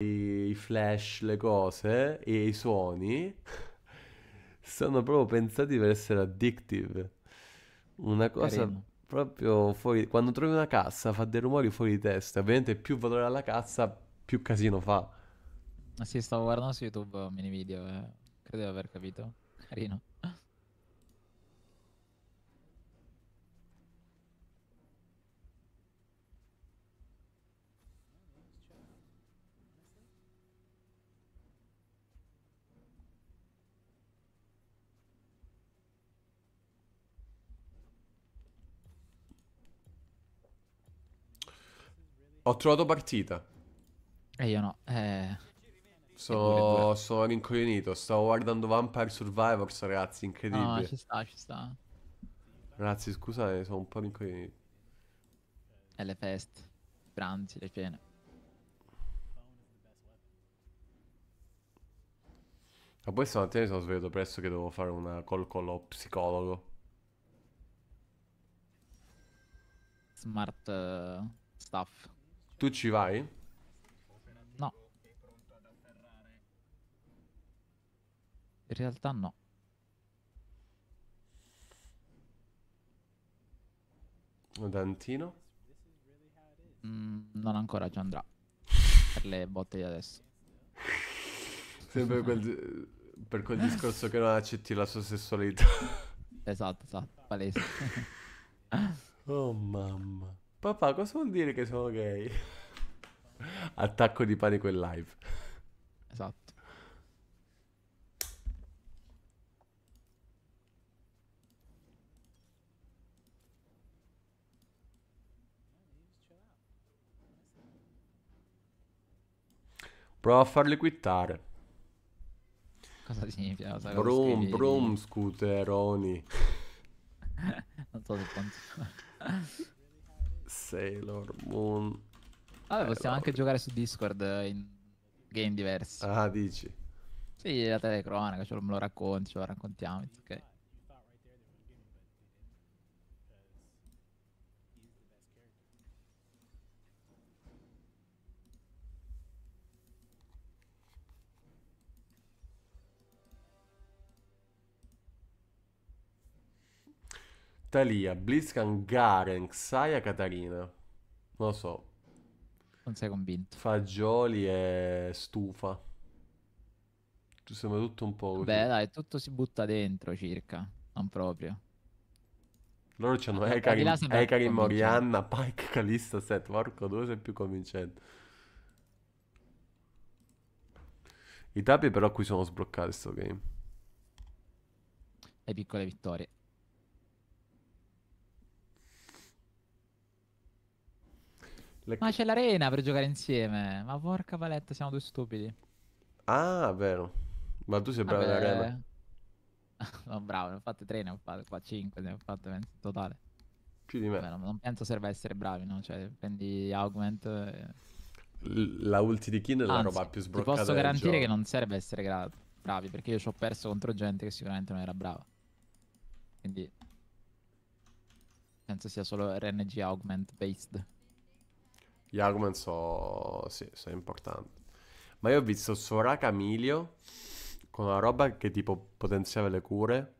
i flash, le cose e i suoni sono proprio pensati per essere addictive. Una cosa Carino. proprio fuori... Quando trovi una cassa fa dei rumori fuori di testa. Ovviamente più valore alla cassa, più casino fa. Ma Sì, stavo guardando su YouTube mini video, eh. credo di aver capito. Carino. Ho trovato partita. E io no. Eh... Sono, sono rincoglionito. Stavo guardando Vampire Survivors, ragazzi. Incredibile. No, ci sta, ci sta. Ragazzi, scusate, eh, sono un po' rincoglionito. E le feste, i pranzi, le cene. Ma poi stamattina mi sono svegliato presto che devo fare una call con lo psicologo. Smart uh, eh, stuff. Tu ci vai? No. In realtà no. Dantino? Mm, non ancora, ci andrà. Per le botte di adesso. Sempre quel, per quel discorso che non accetti la sua sessualità. esatto, esatto, palese. oh mamma. Papà, cosa vuol dire che sono gay? Attacco di panico in live. Esatto. Prova a farli quittare. Cosa significa? Cosa brum, brum, scuteroni. non so se quanto... Sailor Moon. Vabbè, possiamo anche giocare su Discord in game diversi. Ah, dici? Sì, la telecronaca, ce me lo racconti, ce lo raccontiamo. ok. Talia, Blitzkan, Garen, Xaya, Katarina. Non lo so. Non sei convinto. Fagioli e stufa. Ci sembra tutto un po'. Così. Beh, dai, tutto si butta dentro circa. Non proprio. Loro c'hanno Ekari, Morianna, Pike, Calista, Set. Porco, dove sei più convincente? I tappi però qui sono sbloccati sto game. Le piccole vittorie. Le... Ma c'è l'arena per giocare insieme. Ma porca paletta, siamo due stupidi. Ah, vero. Ma tu sei bravo Vabbè... all'arena. no, bravo, ne ho fatte tre, ne ho fatte qua cinque, ne ho fatte in totale. Più di me. Vabbè, non, non, penso serva essere bravi, no? Cioè, prendi augment... E... La ulti di Kin è la Anzi, roba più sbloccata ti posso garantire che non serve essere gra- bravi, perché io ci ho perso contro gente che sicuramente non era brava. Quindi... Penso sia solo RNG augment based. Gli Argument sono... Sì, sono importanti. Ma io ho visto Sora Milio con una roba che tipo potenziava le cure.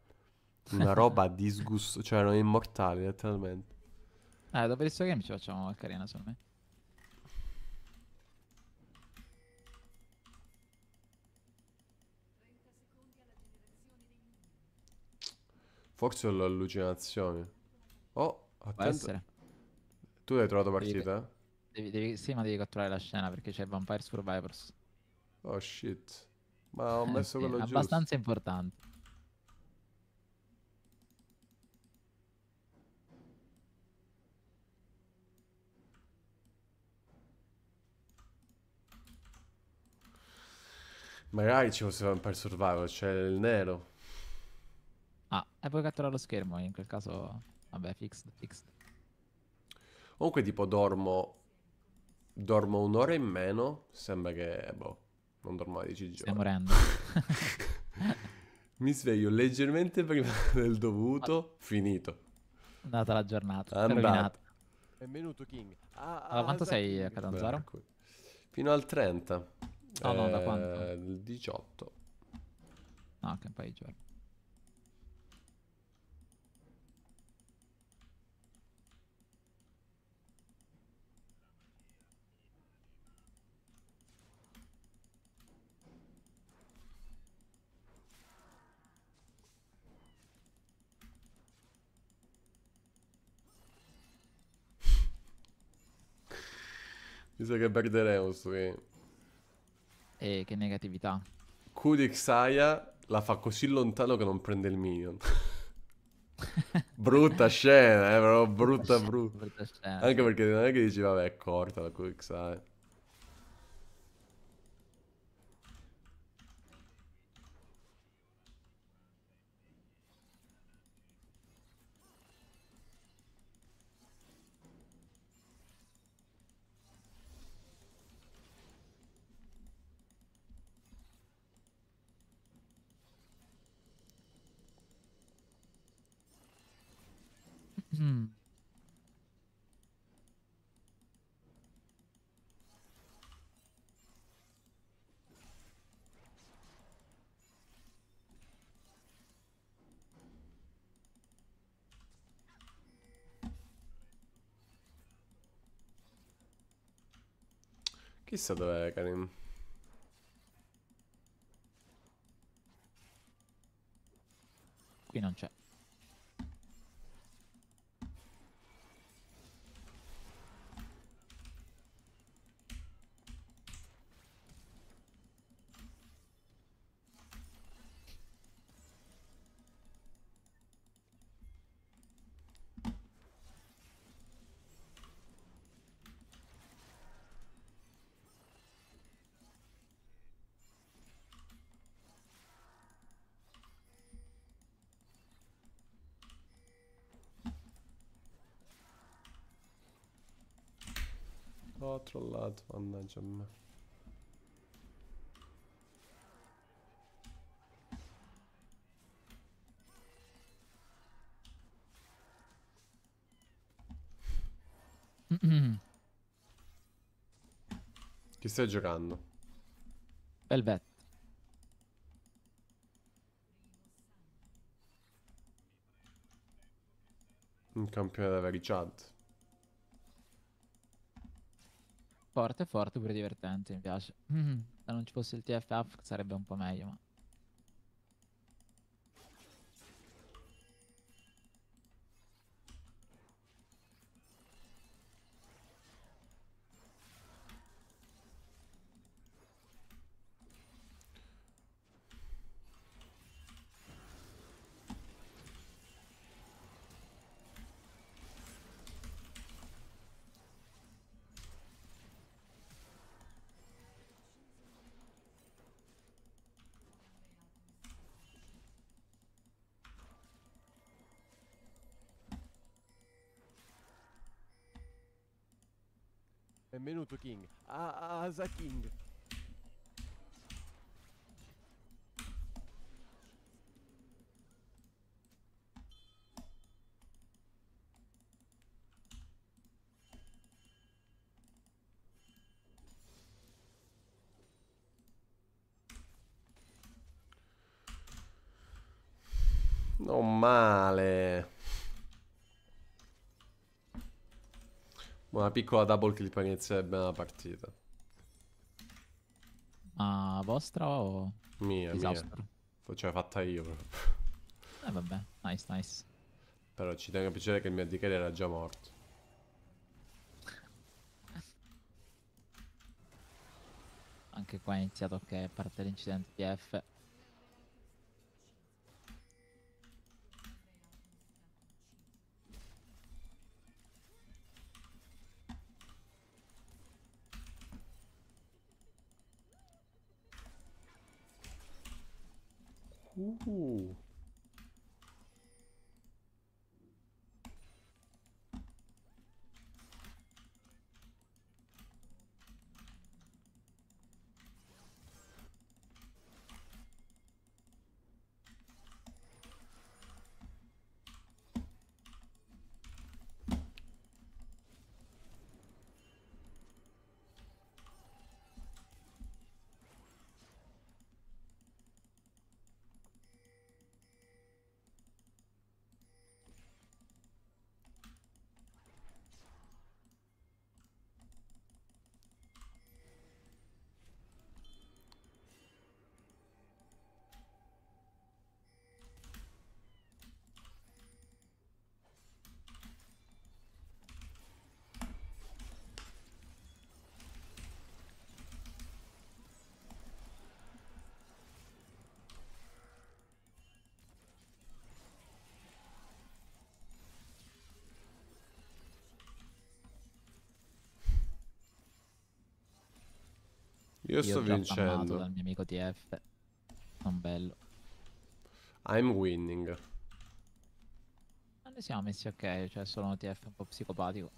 Una roba disgusto, Cioè, erano immortali, letteralmente. Eh, dopo questo game ci facciamo una carina, secondo me. Forse ho l'allucinazione. Oh, attento. Tu l'hai trovato partita? Eh? Devi, devi, sì, ma devi catturare la scena perché c'è Vampire Survivors. Oh shit. Ma ho eh, messo eh, sì, quello giusto. abbastanza importante. Magari ci fosse Vampire Survivor, c'è cioè il nero. Ah, e puoi catturare lo schermo, in quel caso... Vabbè, fixed, fixed. Comunque tipo dormo dormo un'ora in meno, sembra che, boh, non dormo 10 giorni. Stiamo morendo. Mi sveglio leggermente prima del dovuto, ah. finito. È andata la giornata, Andata. Benvenuto King. Ah, ah, allora, quanto sei a Catanzaro? Ecco. Fino al 30. No, eh, no, da quanto? Eh, il 18. Ah, no, che un paio di giorni. Mi sa che perderemo su game. E che negatività. Kudik Saya la fa così lontano che non prende il minion. brutta scena, eh, però brutta, brutta, brutta, brutta. Anche perché non è che dici, vabbè, è corta la Kudik Saya. Mm. Chissà dov'è Karim. Qui non c'è. Ho trollato, mannaggia me. Chi stai giocando? Velvet. Un campione da Verichard. forte, forte, pure divertente, mi piace. Se non ci fosse il TFF sarebbe un po' meglio, ma... Benvenuto, é King. A ah, ah, Asa King. una piccola double clip per iniziare bene la partita. Ma vostra o... Mia, Disaster. mia. Cioè fatta io Eh vabbè, nice, nice. Però ci tengo a piacere che il mio DK era già morto. Anche qua è iniziato che parte l'incidente di F. Ooh. Io, io sto vincendo. dal mio amico TF. Non bello. I'm winning. Ma noi siamo messi ok, cioè solo un TF un po' psicopatico.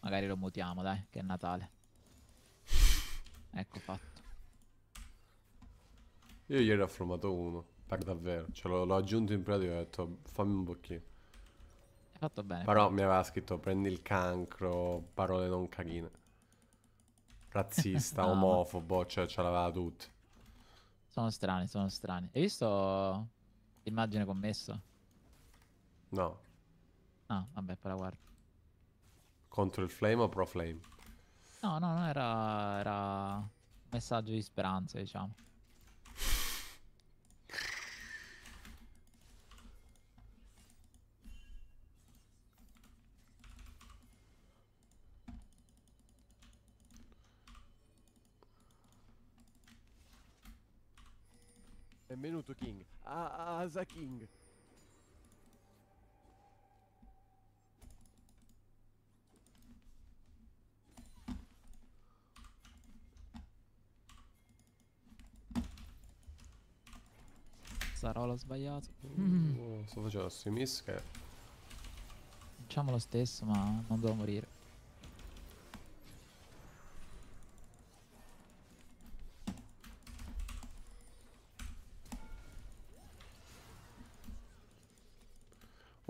Magari lo mutiamo, dai, che è Natale. Ecco fatto. Io ieri ho affrontato uno, per davvero. Cioè l'ho aggiunto in pratica e ho detto fammi un bocchino. Hai fatto bene. Però mi aveva scritto prendi il cancro, parole non carine razzista, no. omofobo, cioè ce l'aveva tutti. Sono strani, sono strani. Hai visto l'immagine commessa? No. Ah, vabbè, però guarda. Contro il flame o pro flame? No, no, no, era, era un messaggio di speranza, diciamo. aiuto King. A Asa King. Sarò l'ho sbagliato. Mm. Oh, sto facendo la simisca. Facciamo lo stesso, ma non devo morire.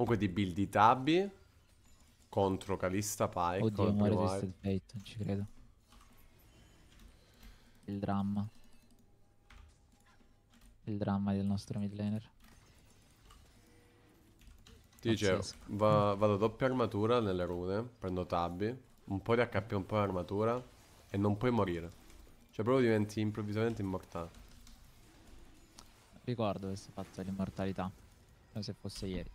comunque di build di Tabby contro Calista Pike. Oddio, muore Twisted Fate, non ci credo. Il dramma. Il dramma del nostro mid laner. Ti dicevo, va, vado doppia armatura nelle rune, prendo Tabby, un po' di HP, un po' di armatura e non puoi morire. Cioè proprio diventi improvvisamente immortale. Ricordo questo fatto dell'immortalità, come se fosse ieri.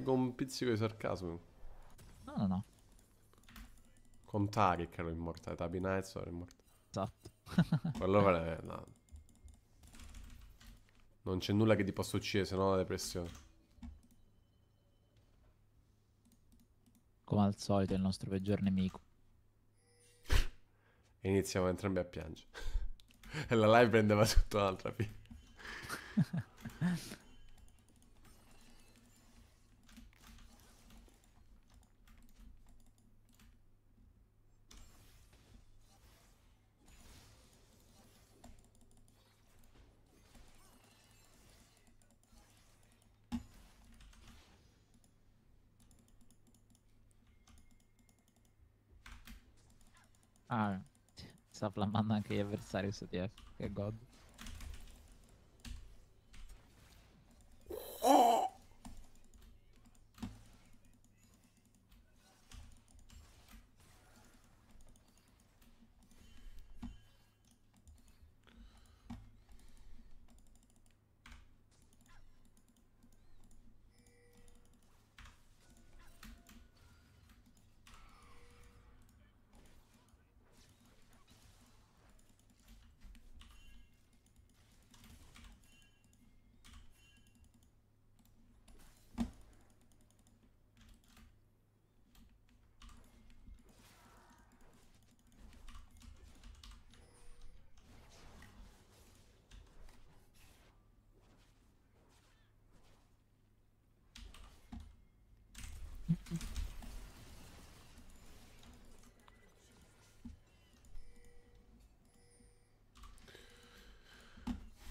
Leggo un pizzico di sarcasmo. No, no, no. Con che ero immortale, Tabi Nights ero immortale. Esatto. Quello è... Eh, no. Non c'è nulla che ti possa uccidere, se no la depressione. Come al solito, il nostro peggior nemico. E iniziamo entrambi a piangere. e la live prendeva tutto un'altra fine. Ah, sta flammando anche gli avversari su TF, che god.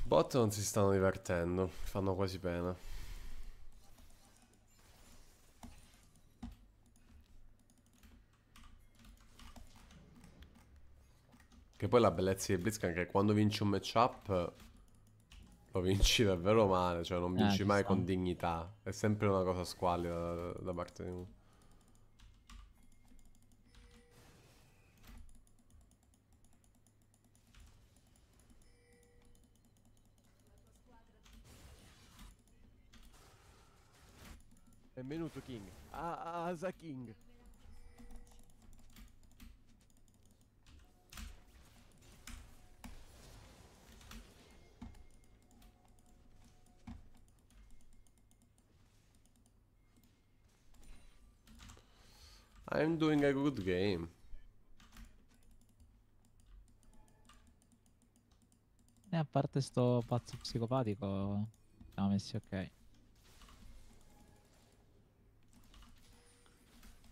Bot non si stanno divertendo, fanno quasi pena. Che poi la bellezza di Blitzkrank è che quando vinci un matchup lo vinci davvero male, cioè non vinci eh, mai con dignità. È sempre una cosa squallida da, da parte di uno. Benvenuto King. Asa King. I'm doing a good game. E eh, a parte sto pazzo psicopatico, siamo messi ok.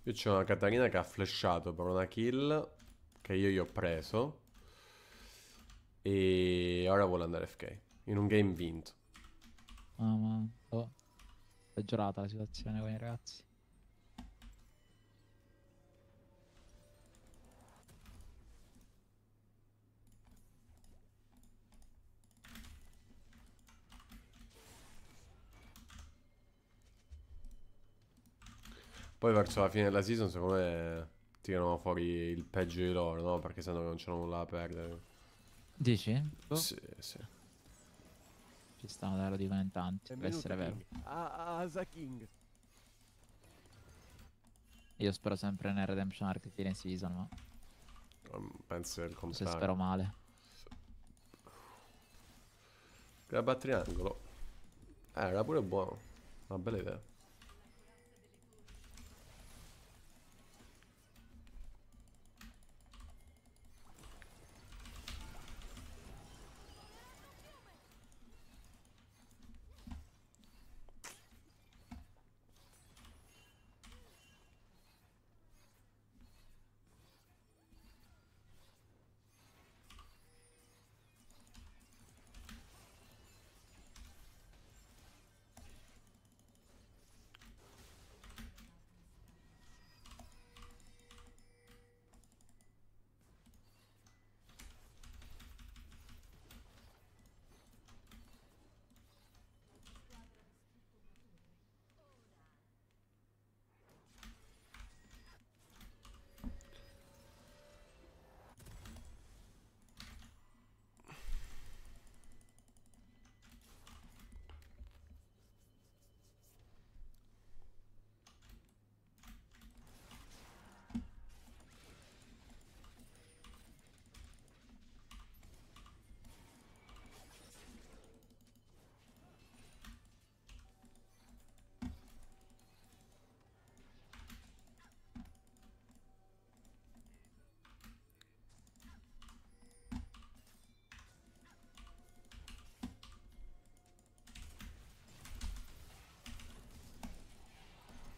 Qui c'è una Katarina che ha flashato per una kill Che io gli ho preso E ora vuole andare FK In un game vinto Mamma ah, oh, Peggiorata la situazione con i ragazzi Poi verso la fine della season, secondo me, tirano fuori il peggio di loro, no? Perché sennò non c'è nulla da perdere. Dici? Oh. Sì, sì. Ci stanno davvero dicono tanti, per essere vero. Asa King. Io spero sempre nel Redemption Arc fine season, ma... Um, penso il contrario. Se spero male. a triangolo. Eh, era pure buono. Una bella idea.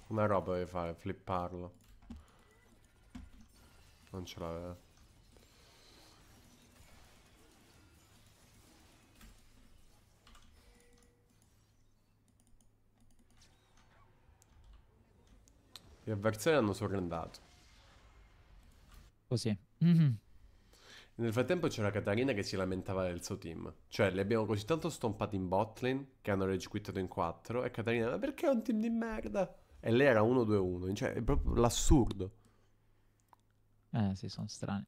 Una roba deve fare, flipparlo. Non ce l'aveva. Gli avversari hanno sorrendato. Così. Mm -hmm. Nel frattempo c'era Catarina che si lamentava del suo team. Cioè, li abbiamo così tanto stompati in botlane che hanno rage quittato in 4 e Catarina, ma perché è un team di merda? E lei era 1-2-1, cioè è proprio l'assurdo. Eh sì, sono strani.